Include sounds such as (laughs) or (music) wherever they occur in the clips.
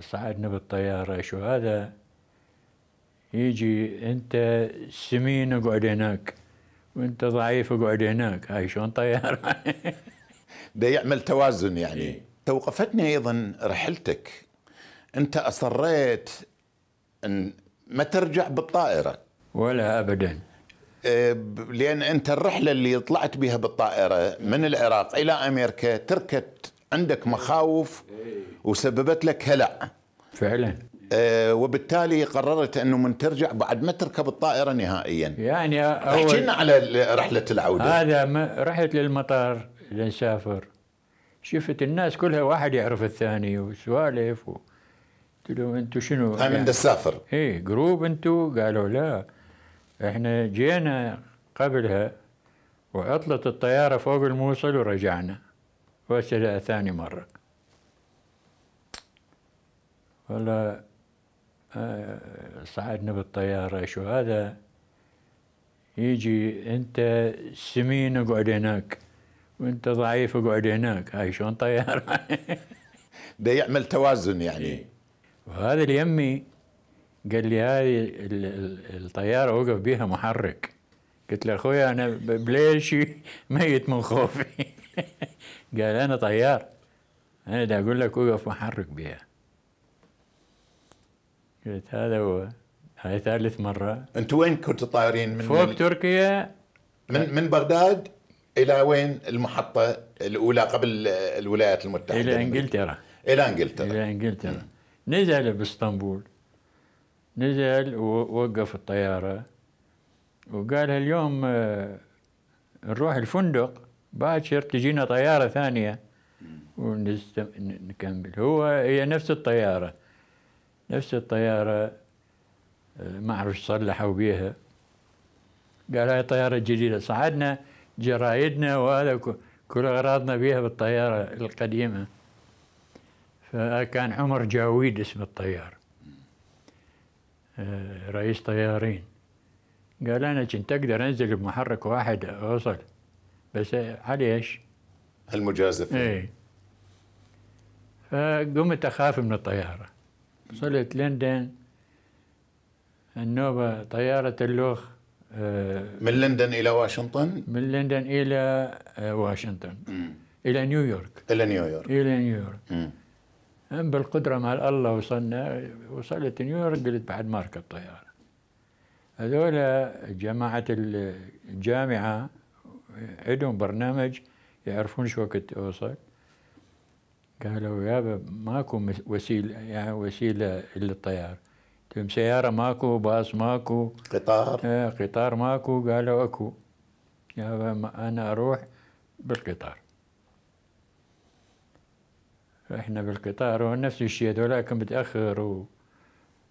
صعدنا بالطيارة شو هذا يجي أنت سمين اقعد هناك وأنت ضعيف اقعد هناك هاي شلون طيارة (laughs) ده يعمل توازن يعني إيه؟ توقفتني أيضا رحلتك أنت أصريت أن ما ترجع بالطائرة ولا أبدا آه، لأن أنت الرحلة اللي طلعت بها بالطائرة من العراق إلى أمريكا تركت عندك مخاوف وسببت لك هلع فعلا أه وبالتالي قررت انه من ترجع بعد ما تركب الطائره نهائيا يعني احكي على رحله العوده هذا رحت للمطار لنسافر شفت الناس كلها واحد يعرف الثاني وسوالف و... قلت لهم انتم شنو؟ انا يعني... السافر اي جروب انتم؟ قالوا لا احنا جينا قبلها وعطلت الطياره فوق الموصل ورجعنا وسرق ثاني مرة ولا آه، صعدنا بالطيارة شو هذا يجي انت سمين اقعد هناك وانت ضعيف اقعد هناك هاي شلون طيارة (laughs) ده يعمل توازن يعني إيه. وهذا اليمي قال لي هاي الطيارة وقف بيها محرك قلت له اخوي انا بليشي (laughs) ميت من خوفي (laughs) قال انا طيار انا دا اقول لك وقف محرك بها قلت هذا هو هاي ثالث مرة انت وين كنت طايرين من فوق من تركيا من من بغداد الى وين المحطة الاولى قبل الولايات المتحدة الى انجلترا الى انجلترا الى انجلترا م. نزل باسطنبول نزل ووقف الطيارة وقال اليوم آه، نروح الفندق باكر تجينا طيارة ثانية ونكمل هو هي نفس الطيارة نفس الطيارة آه، ما أعرف صلحوا بيها قال هاي طيارة جديدة صعدنا جرايدنا وهذا كل أغراضنا بيها بالطيارة القديمة فكان عمر جاويد اسم الطيار آه، رئيس طيارين قال أنا كنت أقدر أنزل بمحرك واحد أوصل بس على ايش؟ المجازفه اي فقمت اخاف من الطياره وصلت لندن النوبه طياره اللوخ آه، من لندن الى واشنطن؟ من لندن الى آه، واشنطن مم. الى نيويورك الى نيويورك الى نيويورك م. بالقدرة مع الله وصلنا وصلت نيويورك قلت بعد ما أركب طيارة هذول جماعة الجامعة عندهم برنامج يعرفون شو وقت اوصل قالوا يابا ماكو وسيله يعني وسيله للطيار تم سياره ماكو باص ماكو قطار آه قطار ماكو قالوا اكو يابا انا اروح بالقطار احنا بالقطار ونفس الشيء ولكن متاخر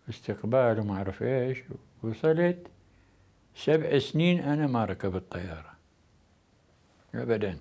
واستقبال وما اعرف ايش وصلت سبع سنين انا ما ركبت طياره Good, then.